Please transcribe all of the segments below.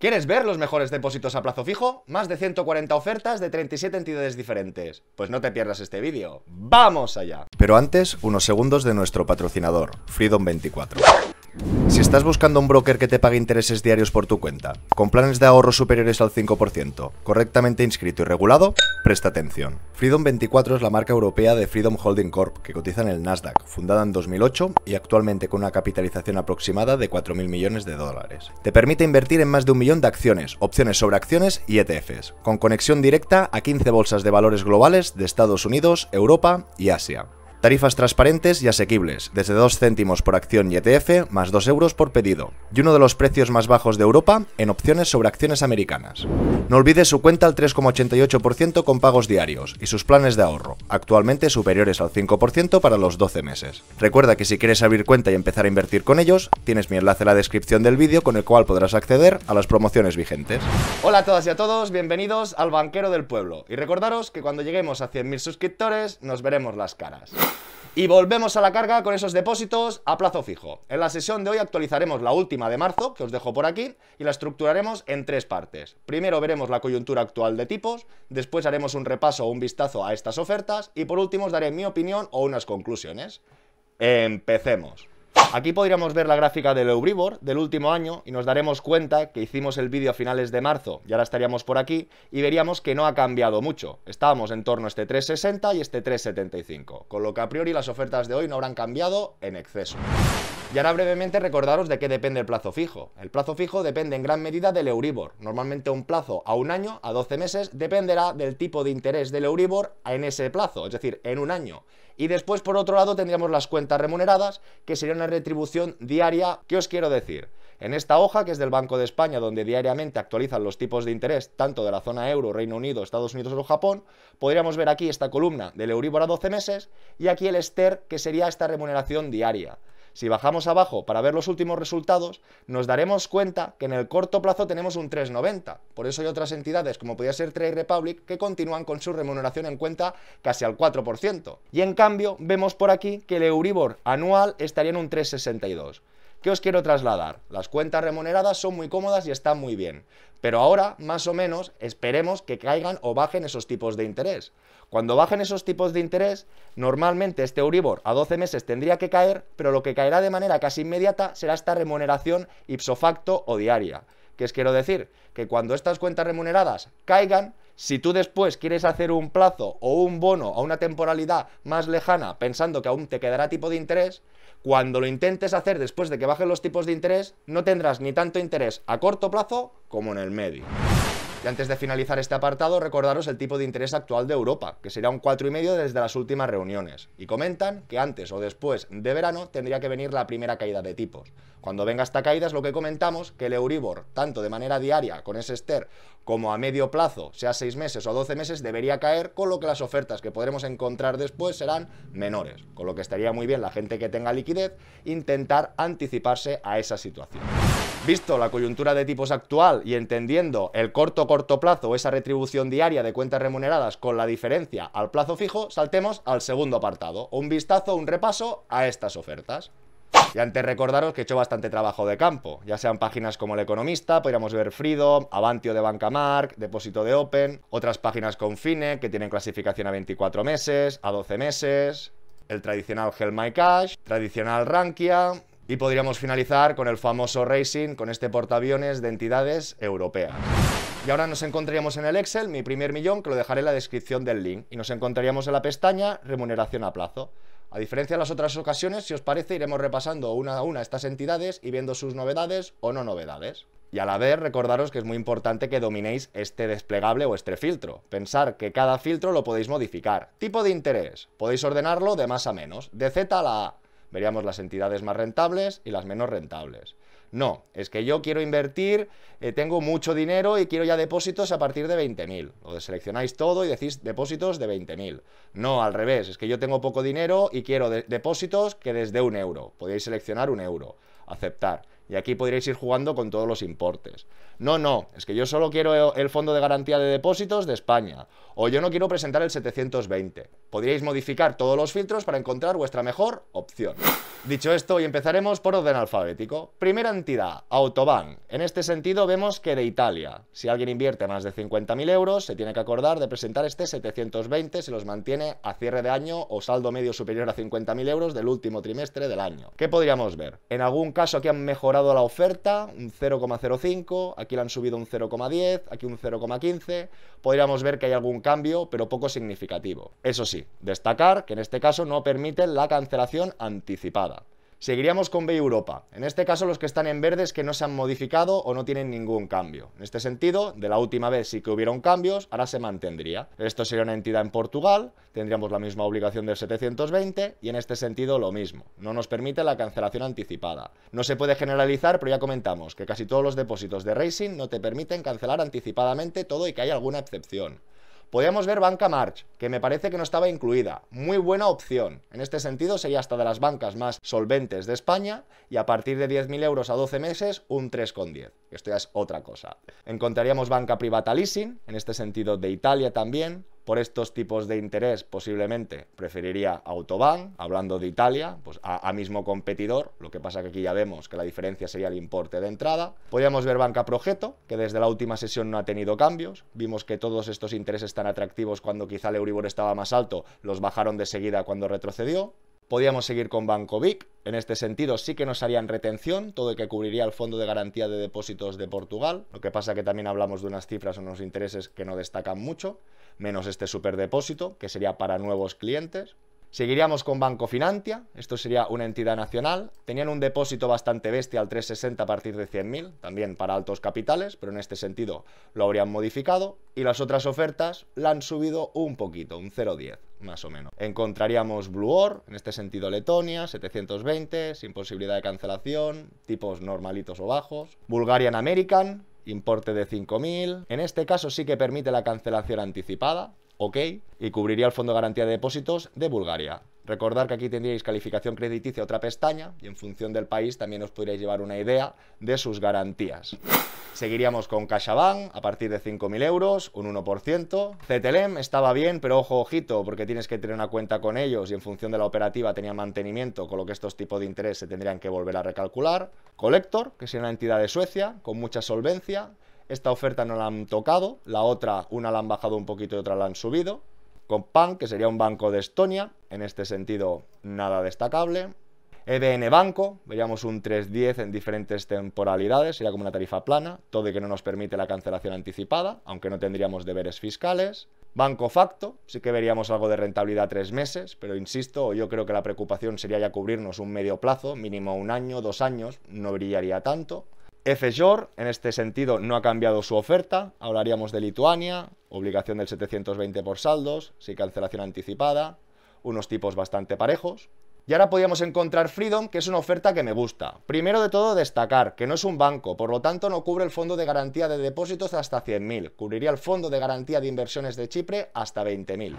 ¿Quieres ver los mejores depósitos a plazo fijo? Más de 140 ofertas de 37 entidades diferentes. Pues no te pierdas este vídeo. ¡Vamos allá! Pero antes, unos segundos de nuestro patrocinador, Freedom24. Si estás buscando un broker que te pague intereses diarios por tu cuenta, con planes de ahorro superiores al 5%, correctamente inscrito y regulado, presta atención. Freedom 24 es la marca europea de Freedom Holding Corp, que cotiza en el Nasdaq, fundada en 2008 y actualmente con una capitalización aproximada de 4.000 millones de dólares. Te permite invertir en más de un millón de acciones, opciones sobre acciones y ETFs, con conexión directa a 15 bolsas de valores globales de Estados Unidos, Europa y Asia. Tarifas transparentes y asequibles, desde 2 céntimos por acción y ETF más 2 euros por pedido, y uno de los precios más bajos de Europa en opciones sobre acciones americanas. No olvides su cuenta al 3,88% con pagos diarios y sus planes de ahorro, actualmente superiores al 5% para los 12 meses. Recuerda que si quieres abrir cuenta y empezar a invertir con ellos, tienes mi enlace en la descripción del vídeo con el cual podrás acceder a las promociones vigentes. Hola a todas y a todos, bienvenidos al Banquero del Pueblo, y recordaros que cuando lleguemos a 100.000 suscriptores nos veremos las caras. Y volvemos a la carga con esos depósitos a plazo fijo. En la sesión de hoy actualizaremos la última de marzo, que os dejo por aquí, y la estructuraremos en tres partes. Primero veremos la coyuntura actual de tipos, después haremos un repaso o un vistazo a estas ofertas, y por último os daré mi opinión o unas conclusiones. Empecemos. Aquí podríamos ver la gráfica del Euribor del último año y nos daremos cuenta que hicimos el vídeo a finales de marzo y ahora estaríamos por aquí y veríamos que no ha cambiado mucho. Estábamos en torno a este 3,60 y este 3,75, con lo que a priori las ofertas de hoy no habrán cambiado en exceso. Y ahora brevemente recordaros de qué depende el plazo fijo. El plazo fijo depende en gran medida del Euribor. Normalmente un plazo a un año, a 12 meses, dependerá del tipo de interés del Euribor en ese plazo, es decir, en un año. Y después, por otro lado, tendríamos las cuentas remuneradas, que sería una retribución diaria. ¿Qué os quiero decir? En esta hoja, que es del Banco de España, donde diariamente actualizan los tipos de interés tanto de la zona euro, Reino Unido, Estados Unidos o Japón, podríamos ver aquí esta columna del Euribor a 12 meses y aquí el Ester, que sería esta remuneración diaria si bajamos abajo para ver los últimos resultados, nos daremos cuenta que en el corto plazo tenemos un 3,90. Por eso hay otras entidades, como podría ser Trade Republic, que continúan con su remuneración en cuenta casi al 4%. Y en cambio, vemos por aquí que el Euribor anual estaría en un 3,62. ¿Qué os quiero trasladar? Las cuentas remuneradas son muy cómodas y están muy bien. Pero ahora, más o menos, esperemos que caigan o bajen esos tipos de interés. Cuando bajen esos tipos de interés, normalmente este Euribor a 12 meses tendría que caer, pero lo que caerá de manera casi inmediata será esta remuneración ipso facto o diaria. ¿Qué os quiero decir? Que cuando estas cuentas remuneradas caigan, si tú después quieres hacer un plazo o un bono a una temporalidad más lejana pensando que aún te quedará tipo de interés, cuando lo intentes hacer después de que bajen los tipos de interés, no tendrás ni tanto interés a corto plazo como en el medio. Y antes de finalizar este apartado, recordaros el tipo de interés actual de Europa, que será un 4,5 desde las últimas reuniones. Y comentan que antes o después de verano tendría que venir la primera caída de tipos. Cuando venga esta caída es lo que comentamos, que el Euribor, tanto de manera diaria con ese ester, como a medio plazo, sea 6 meses o 12 meses, debería caer, con lo que las ofertas que podremos encontrar después serán menores. Con lo que estaría muy bien la gente que tenga liquidez intentar anticiparse a esa situación. Visto la coyuntura de tipos actual y entendiendo el corto corto plazo, esa retribución diaria de cuentas remuneradas con la diferencia al plazo fijo, saltemos al segundo apartado. Un vistazo, un repaso a estas ofertas. Y antes recordaros que he hecho bastante trabajo de campo, ya sean páginas como El Economista, podríamos ver Freedom, Avantio de Bancamark, Depósito de Open, otras páginas con Fine, que tienen clasificación a 24 meses, a 12 meses, el tradicional Hell My Cash, tradicional Rankia, y podríamos finalizar con el famoso Racing, con este portaaviones de entidades europeas. Y ahora nos encontraríamos en el Excel, mi primer millón, que lo dejaré en la descripción del link. Y nos encontraríamos en la pestaña remuneración a plazo. A diferencia de las otras ocasiones, si os parece, iremos repasando una a una estas entidades y viendo sus novedades o no novedades. Y a la vez, recordaros que es muy importante que dominéis este desplegable o este filtro. Pensar que cada filtro lo podéis modificar. Tipo de interés. Podéis ordenarlo de más a menos, de Z a la A veríamos las entidades más rentables y las menos rentables. No, es que yo quiero invertir, eh, tengo mucho dinero y quiero ya depósitos a partir de 20.000. O seleccionáis todo y decís depósitos de 20.000. No, al revés, es que yo tengo poco dinero y quiero depósitos que desde un euro. Podéis seleccionar un euro. Aceptar y aquí podríais ir jugando con todos los importes. No, no, es que yo solo quiero el fondo de garantía de depósitos de España, o yo no quiero presentar el 720. Podríais modificar todos los filtros para encontrar vuestra mejor opción. Dicho esto, y empezaremos por orden alfabético. Primera entidad, Autobahn. En este sentido vemos que de Italia. Si alguien invierte más de 50.000 euros, se tiene que acordar de presentar este 720 si los mantiene a cierre de año o saldo medio superior a 50.000 euros del último trimestre del año. ¿Qué podríamos ver? En algún caso que han mejorado la oferta un 0,05, aquí la han subido un 0,10, aquí un 0,15. Podríamos ver que hay algún cambio, pero poco significativo. Eso sí, destacar que en este caso no permiten la cancelación anticipada. Seguiríamos con B Europa. En este caso los que están en verde es que no se han modificado o no tienen ningún cambio. En este sentido, de la última vez sí que hubieron cambios, ahora se mantendría. Esto sería una entidad en Portugal, tendríamos la misma obligación del 720 y en este sentido lo mismo. No nos permite la cancelación anticipada. No se puede generalizar, pero ya comentamos que casi todos los depósitos de Racing no te permiten cancelar anticipadamente todo y que hay alguna excepción. Podríamos ver Banca March, que me parece que no estaba incluida. Muy buena opción. En este sentido, sería hasta de las bancas más solventes de España y a partir de 10.000 euros a 12 meses, un 3,10. Esto ya es otra cosa. Encontraríamos banca privata leasing, en este sentido de Italia también, por estos tipos de interés posiblemente preferiría Autobahn, hablando de Italia, pues a, mismo competidor, lo que pasa que aquí ya vemos que la diferencia sería el importe de entrada. Podríamos ver Banca Projeto, que desde la última sesión no ha tenido cambios, vimos que todos estos intereses tan atractivos cuando quizá el Euribor estaba más alto, los bajaron de seguida cuando retrocedió. Podíamos seguir con Banco Vic, en este sentido, sí que nos harían retención, todo el que cubriría el Fondo de Garantía de Depósitos de Portugal. Lo que pasa que también hablamos de unas cifras o unos intereses que no destacan mucho, menos este superdepósito, que sería para nuevos clientes. Seguiríamos con Banco Finantia, esto sería una entidad nacional. Tenían un depósito bastante bestia al 360 a partir de 100.000, también para altos capitales, pero en este sentido lo habrían modificado. Y las otras ofertas la han subido un poquito, un 0,10 más o menos. Encontraríamos Blue en este sentido Letonia, 720, sin posibilidad de cancelación, tipos normalitos o bajos. Bulgarian American, importe de 5.000. En este caso sí que permite la cancelación anticipada, OK y cubriría el Fondo de Garantía de Depósitos de Bulgaria. Recordar que aquí tendríais calificación crediticia otra pestaña y en función del país también os podríais llevar una idea de sus garantías. Seguiríamos con CaixaBank a partir de 5.000 euros, un 1%. CTLM e estaba bien, pero ojo, ojito, porque tienes que tener una cuenta con ellos y en función de la operativa tenía mantenimiento, con lo que estos tipos de interés se tendrían que volver a recalcular. Collector, que es una entidad de Suecia, con mucha solvencia, esta oferta no la han tocado, la otra, una la han bajado un poquito y otra la han subido. Con PAN, que sería un banco de Estonia, en este sentido nada destacable. EBN Banco, veríamos un 3.10 en diferentes temporalidades, sería como una tarifa plana, todo de que no nos permite la cancelación anticipada, aunque no tendríamos deberes fiscales. Banco Facto, sí que veríamos algo de rentabilidad tres meses, pero insisto, yo creo que la preocupación sería ya cubrirnos un medio plazo, mínimo un año, dos años, no brillaría tanto. FJOR, en este sentido, no ha cambiado su oferta. Hablaríamos de Lituania, obligación del 720 por saldos, sin cancelación anticipada, unos tipos bastante parejos. Y ahora podíamos encontrar Freedom, que es una oferta que me gusta. Primero de todo, destacar que no es un banco, por lo tanto no cubre el fondo de garantía de depósitos hasta 100.000, cubriría el fondo de garantía de inversiones de Chipre hasta 20.000.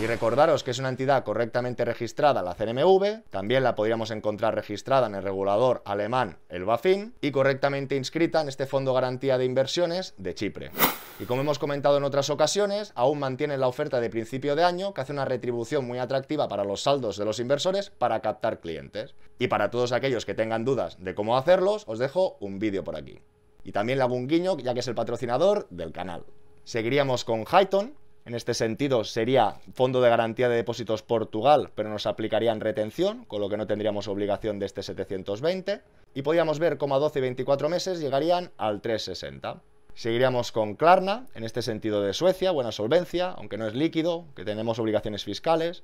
Y recordaros que es una entidad correctamente registrada, la CNMV, también la podríamos encontrar registrada en el regulador alemán, el BaFin, y correctamente inscrita en este fondo de garantía de inversiones de Chipre. Y como hemos comentado en otras ocasiones, aún mantienen la oferta de principio de año, que hace una retribución muy atractiva para los saldos de los inversores, para captar clientes. Y para todos aquellos que tengan dudas de cómo hacerlos, os dejo un vídeo por aquí. Y también le hago guiño, ya que es el patrocinador del canal. Seguiríamos con Highton. En este sentido sería Fondo de Garantía de Depósitos Portugal, pero nos aplicarían retención, con lo que no tendríamos obligación de este 720. Y podríamos ver cómo a 12 y 24 meses llegarían al 360. Seguiríamos con Klarna, en este sentido de Suecia, buena solvencia, aunque no es líquido, que tenemos obligaciones fiscales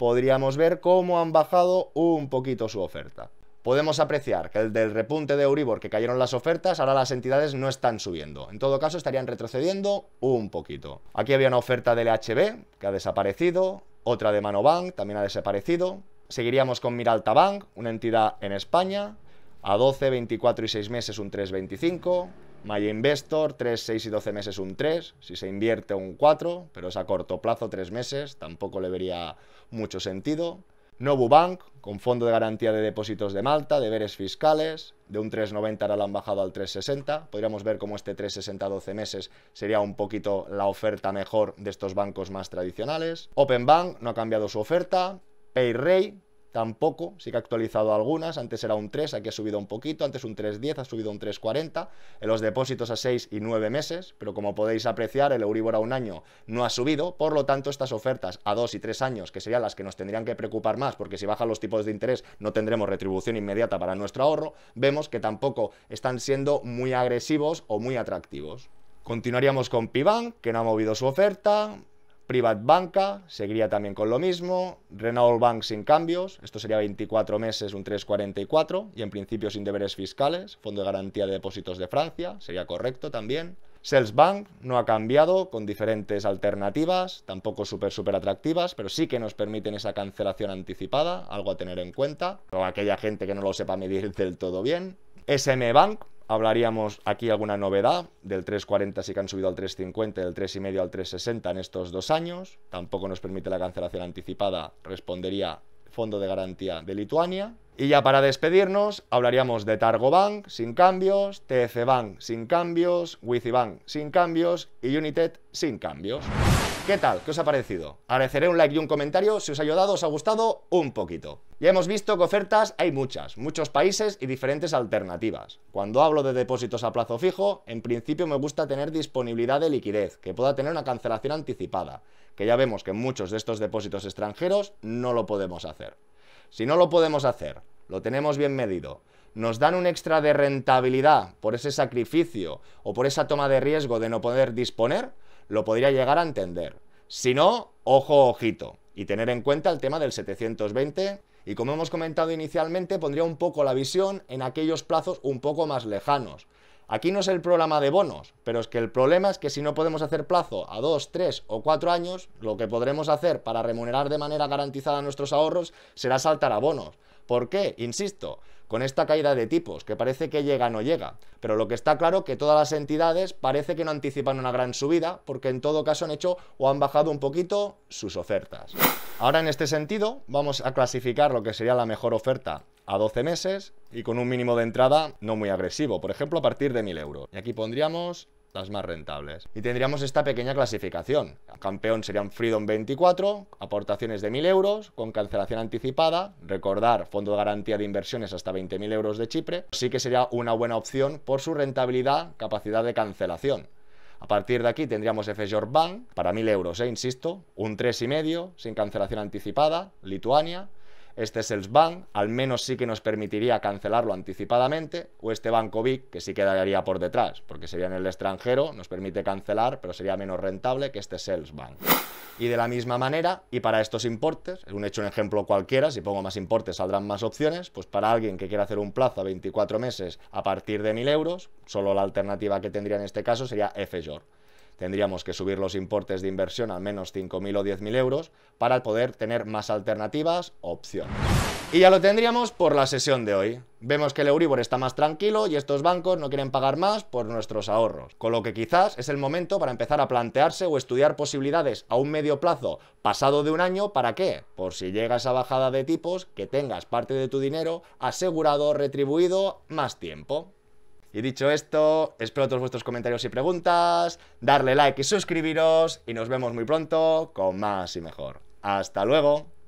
podríamos ver cómo han bajado un poquito su oferta. Podemos apreciar que el del repunte de Euribor que cayeron las ofertas, ahora las entidades no están subiendo. En todo caso, estarían retrocediendo un poquito. Aquí había una oferta del HB que ha desaparecido, otra de Manobank también ha desaparecido. Seguiríamos con Miralta Bank, una entidad en España, a 12, 24 y 6 meses un 325. Maya Investor, 3, 6 y 12 meses un 3, si se invierte un 4, pero es a corto plazo 3 meses, tampoco le vería mucho sentido. Nobu Bank, con fondo de garantía de depósitos de Malta, deberes fiscales, de un 3,90 ahora lo han bajado al 3,60. Podríamos ver cómo este 3,60 12 meses sería un poquito la oferta mejor de estos bancos más tradicionales. Open Bank no ha cambiado su oferta. PayRay, tampoco, sí que ha actualizado algunas, antes era un 3, aquí ha subido un poquito, antes un 3.10, ha subido un 3.40, en los depósitos a 6 y 9 meses, pero como podéis apreciar, el Euribor a un año no ha subido, por lo tanto estas ofertas a 2 y 3 años, que serían las que nos tendrían que preocupar más, porque si bajan los tipos de interés no tendremos retribución inmediata para nuestro ahorro, vemos que tampoco están siendo muy agresivos o muy atractivos. Continuaríamos con piván que no ha movido su oferta, PrivatBanka seguiría también con lo mismo, Renault Bank sin cambios, esto sería 24 meses, un 3,44 y en principio sin deberes fiscales, Fondo de Garantía de Depósitos de Francia, sería correcto también. Salesbank no ha cambiado con diferentes alternativas, tampoco súper, súper atractivas, pero sí que nos permiten esa cancelación anticipada, algo a tener en cuenta, o aquella gente que no lo sepa medir del todo bien. SM Bank hablaríamos aquí alguna novedad, del 3.40 sí que han subido al 3.50, del 3.5 al 3.60 en estos dos años, tampoco nos permite la cancelación anticipada, respondería Fondo de Garantía de Lituania. Y ya para despedirnos, hablaríamos de Targobank sin cambios, TF Bank sin cambios, Bank sin cambios y United sin cambios. ¿Qué tal? ¿Qué os ha parecido? Agradeceré un like y un comentario si os ha ayudado, os ha gustado un poquito. Ya hemos visto que ofertas hay muchas, muchos países y diferentes alternativas. Cuando hablo de depósitos a plazo fijo, en principio me gusta tener disponibilidad de liquidez, que pueda tener una cancelación anticipada, que ya vemos que en muchos de estos depósitos extranjeros no lo podemos hacer. Si no lo podemos hacer, lo tenemos bien medido, nos dan un extra de rentabilidad por ese sacrificio o por esa toma de riesgo de no poder disponer, lo podría llegar a entender. Si no, ojo, ojito. Y tener en cuenta el tema del 720 y como hemos comentado inicialmente, pondría un poco la visión en aquellos plazos un poco más lejanos. Aquí no es el problema de bonos, pero es que el problema es que si no podemos hacer plazo a 2, 3 o 4 años, lo que podremos hacer para remunerar de manera garantizada nuestros ahorros será saltar a bonos. ¿Por qué? Insisto, con esta caída de tipos, que parece que llega o no llega. Pero lo que está claro es que todas las entidades parece que no anticipan una gran subida, porque en todo caso han hecho o han bajado un poquito sus ofertas. Ahora en este sentido vamos a clasificar lo que sería la mejor oferta a 12 meses y con un mínimo de entrada no muy agresivo, por ejemplo a partir de 1.000 euros. Y aquí pondríamos las más rentables. Y tendríamos esta pequeña clasificación. Campeón serían Freedom 24, aportaciones de 1.000 euros, con cancelación anticipada, recordar fondo de garantía de inversiones hasta 20.000 euros de Chipre, sí que sería una buena opción por su rentabilidad, capacidad de cancelación. A partir de aquí tendríamos Efesor Bank para 1.000 euros, eh, insisto, un 3,5 sin cancelación anticipada, Lituania, este Selsbank al menos sí que nos permitiría cancelarlo anticipadamente, o este Banco BIC que sí quedaría por detrás, porque sería en el extranjero, nos permite cancelar, pero sería menos rentable que este Selsbank. Y de la misma manera, y para estos importes, es un hecho, un ejemplo cualquiera, si pongo más importes saldrán más opciones, pues para alguien que quiera hacer un plazo a 24 meses a partir de 1.000 euros, solo la alternativa que tendría en este caso sería FJOR tendríamos que subir los importes de inversión al menos 5.000 o 10.000 euros para poder tener más alternativas o opciones. Y ya lo tendríamos por la sesión de hoy. Vemos que el Euribor está más tranquilo y estos bancos no quieren pagar más por nuestros ahorros, con lo que quizás es el momento para empezar a plantearse o estudiar posibilidades a un medio plazo pasado de un año para qué, por si llega esa bajada de tipos, que tengas parte de tu dinero asegurado, retribuido, más tiempo. Y dicho esto, espero todos vuestros comentarios y preguntas, darle like y suscribiros y nos vemos muy pronto con más y mejor. Hasta luego.